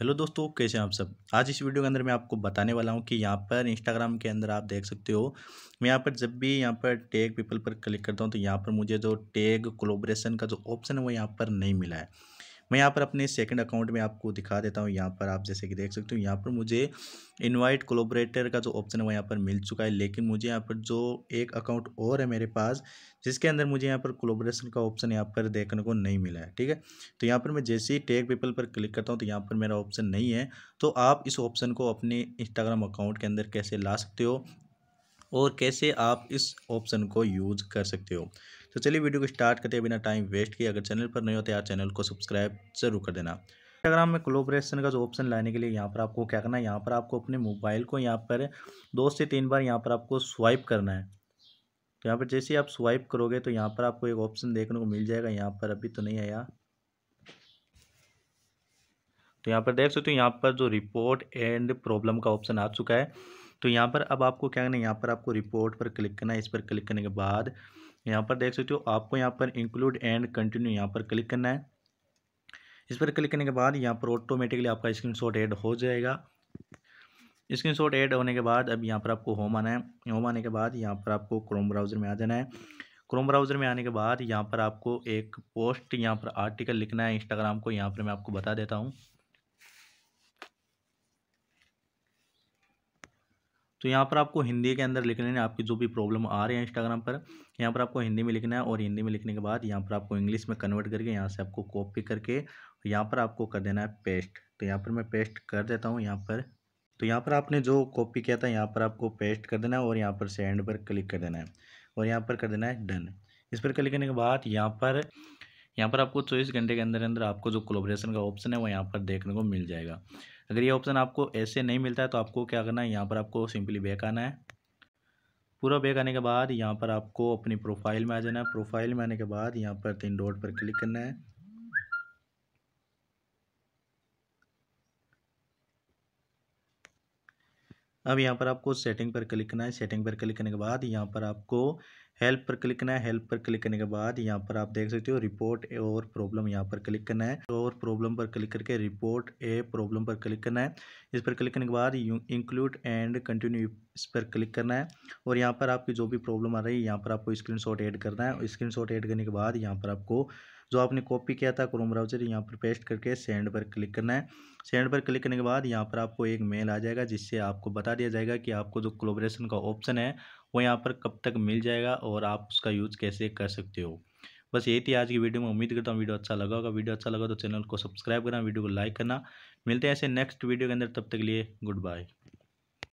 hello दोस्तों कैसे हैं आप सब आज इस वीडियो के अंदर मैं आपको बताने वाला हूं कि यहाँ पर इंस्टाग्राम के अंदर आप देख सकते हो मैं यहाँ पर जब भी यहाँ पर टैग पीपल पर क्लिक करता हूं तो यहाँ पर मुझे जो टैग कोलोब्रेशन का जो ऑप्शन है वो यहाँ पर नहीं मिला है मैं यहाँ पर अपने सेकंड अकाउंट में आपको दिखा देता हूँ यहाँ पर आप जैसे कि देख सकते हो यहाँ पर मुझे इनवाइट कोलोबरेटर का जो ऑप्शन है वो यहाँ पर मिल चुका है लेकिन मुझे यहाँ पर जो एक अकाउंट और है मेरे पास जिसके अंदर मुझे यहाँ पर कोलोबरेशन का ऑप्शन यहाँ पर देखने को नहीं मिला है ठीक है तो यहाँ पर मैं जैसे ही टेक पीपल पर क्लिक करता हूँ तो यहाँ पर मेरा ऑप्शन नहीं है तो आप इस ऑप्शन को अपने इंस्टाग्राम अकाउंट के अंदर कैसे ला सकते हो और कैसे आप इस ऑप्शन को यूज़ कर सकते हो तो चलिए वीडियो को स्टार्ट करते हैं बिना टाइम वेस्ट किए अगर चैनल पर नहीं होते यार चैनल को सब्सक्राइब जरूर कर देना इंस्टाग्राम में कोलोब्रेशन का जो ऑप्शन लाने के लिए यहाँ पर आपको क्या करना है यहाँ पर आपको अपने मोबाइल को यहाँ पर दो से तीन बार यहाँ पर आपको स्वाइप करना है तो यहाँ पर जैसे आप स्वाइप करोगे तो यहाँ पर आपको एक ऑप्शन देखने को मिल जाएगा यहाँ पर अभी तो नहीं आया तो यहाँ पर देख सकते हो यहाँ पर जो रिपोर्ट एंड प्रॉब्लम का ऑप्शन आ चुका है तो यहाँ पर अब आपको क्या करना है यहाँ पर आपको रिपोर्ट पर क्लिक करना है इस पर क्लिक करने के बाद यहाँ पर देख सकते हो आपको यहाँ पर इंक्लूड एंड कंटिन्यू यहाँ पर क्लिक करना है इस पर क्लिक करने के बाद यहाँ पर ऑटोमेटिकली आपका शॉट ऐड हो जाएगा शॉट ऐड होने के बाद अब यहाँ पर आपको होम आना है होम आने के बाद यहाँ पर आपको क्रोम ब्राउज़र में आ जाना है क्रोम ब्राउज़र में आने के बाद यहाँ पर आपको एक पोस्ट यहाँ पर आर्टिकल लिखना है इंस्टाग्राम को यहाँ पर मैं आपको बता देता हूँ तो यहाँ पर आपको हिंदी के अंदर लिखने हैं आपकी जो भी प्रॉब्लम आ रही है इंस्टाग्राम पर यहाँ पर आपको हिंदी में लिखना है और हिंदी में लिखने के बाद यहाँ पर आपको इंग्लिश में कन्वर्ट करके यहाँ से आपको कॉपी करके यहाँ पर आपको कर देना है पेस्ट तो यहाँ पर मैं पेस्ट कर देता हूँ यहाँ पर तो यहाँ पर आपने जो कॉपी किया था यहाँ पर आपको पेस्ट कर देना है और यहाँ पर सेंड पर क्लिक कर देना है और यहाँ पर कर देना है डन इस पर क्लिक करने के बाद यहाँ पर यहाँ पर आपको चौबीस घंटे के अंदर अंदर आपको जो कोलोब्रेशन का ऑप्शन है वो यहाँ पर देखने को मिल जाएगा अगर ये ऑप्शन आपको ऐसे नहीं मिलता है तो आपको क्या करना है यहाँ पर आपको सिंपली बैक आना है पूरा बैक आने के बाद यहाँ पर आपको अपनी प्रोफाइल में आ जाना है प्रोफाइल में आने के बाद यहाँ पर तीन डॉट पर क्लिक करना है अब यहाँ पर आपको सेटिंग पर क्लिक करना है सेटिंग पर क्लिक करने के बाद यहाँ पर आपको हेल्प पर क्लिक करना है हेल्प पर क्लिक करने के बाद यहाँ पर आप देख सकते हो रिपोर्ट और प्रॉब्लम यहाँ पर क्लिक करना है तो और प्रॉब्लम पर क्लिक करके रिपोर्ट ए प्रॉब्लम पर क्लिक करना है इस पर क्लिक करने के बाद इंक्लूड एंड कंटिन्यू इस पर क्लिक करना है और यहाँ पर आपकी जो भी प्रॉब्लम आ रही है यहाँ पर आपको स्क्रीन शॉट ऐड करना है स्क्रीन शॉट ऐड करने के बाद यहाँ पर आपको जो आपने कॉपी किया था क्रोम ब्राउजर यहाँ पर पेस्ट करके सेंड पर क्लिक करना है सेंड पर क्लिक करने के बाद यहाँ पर आपको एक मेल आ जाएगा जिससे आपको बता दिया जाएगा कि आपको जो कोलोब्रेशन का ऑप्शन है वो यहाँ पर कब तक मिल जाएगा और आप उसका यूज़ कैसे कर सकते हो बस यही थी आज की वीडियो में उम्मीद करता हूँ वीडियो अच्छा लगा होगा वीडियो अच्छा लगा तो चैनल को सब्सक्राइब करना वीडियो को लाइक करना मिलते हैं ऐसे नेक्स्ट वीडियो के अंदर तब तक लिए गुड बाय